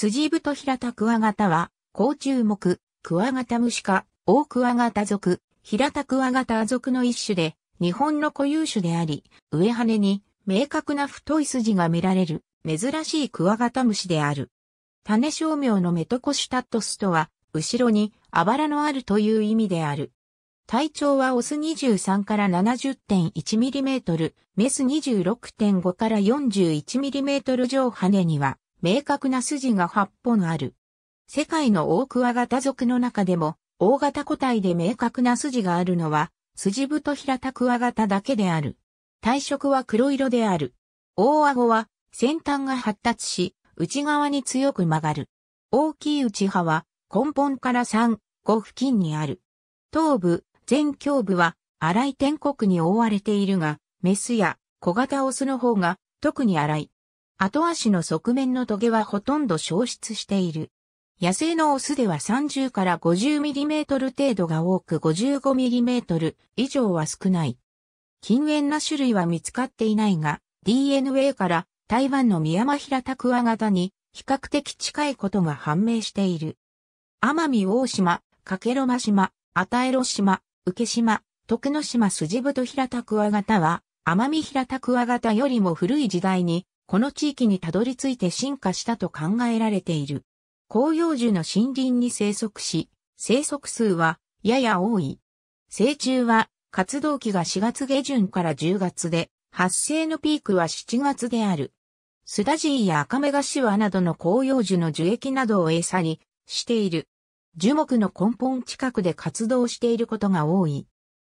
スジブトヒラタクワガタは、甲虫目、クワガタムシ科、オオクワガタ属、ヒラタクワガタ属の一種で、日本の固有種であり、上羽に明確な太い筋が見られる、珍しいクワガタムシである。種商名のメトコシュタットスとは、後ろにあばらのあるという意味である。体長はオス23から 70.1mm、メス26.5から 41mm 上羽には明確な筋が8本ある。世界の大クワガタ族の中でも、大型個体で明確な筋があるのは、筋太平タクワガタだけである。体色は黒色である。大顎は、先端が発達し、内側に強く曲がる。大きい内葉は、根本から3、5付近にある。頭部、前胸部は、荒い天国に覆われているが、メスや小型オスの方が、特に荒い。後足の側面の棘はほとんど消失している。野生のオスでは30から 50mm 程度が多く 55mm 以上は少ない。近縁な種類は見つかっていないが、DNA から台湾のミヤマヒラタクワ型に比較的近いことが判明している。奄美大島、カケロマ島、アタエロ島、受島、徳之島スジトヒ平田クワ型は、奄美平田クワ型よりも古い時代にこの地域にたどり着いて進化したと考えられている。広葉樹の森林に生息し、生息数はやや多い。成虫は活動期が4月下旬から10月で、発生のピークは7月である。スダジーや赤目ワなどの広葉樹の樹液などを餌にしている。樹木の根本近くで活動していることが多い。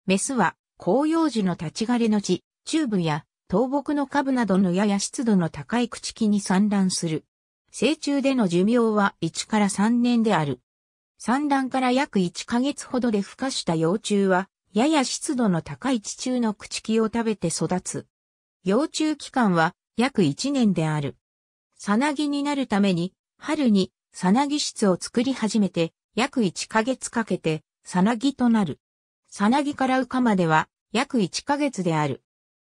メスは広葉樹の立ち枯れの地、チューブや倒木の下部などのやや湿度の高い朽木に産卵する。成虫での寿命は1から3年である。産卵から約1ヶ月ほどで孵化した幼虫は、やや湿度の高い地中の朽木を食べて育つ。幼虫期間は約1年である。さなぎになるために、春にさなぎ室を作り始めて、約1ヶ月かけて、さなぎとなる。さなぎから羽化までは、約1ヶ月である。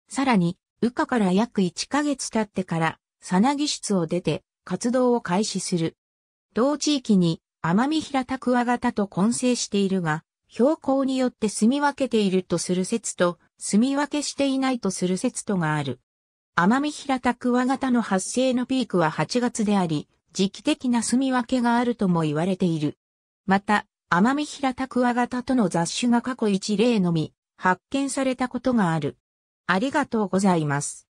さらに、羽化から約1ヶ月経ってから、さなぎ室を出て、活動を開始する。同地域に、ミヒ平タクワガタと混成しているが、標高によって住み分けているとする説と、住み分けしていないとする説とがある。ミヒ平タクワガタの発生のピークは8月であり、時期的な住み分けがあるとも言われている。また、ミヒ平タクワガタとの雑種が過去1例のみ、発見されたことがある。ありがとうございます。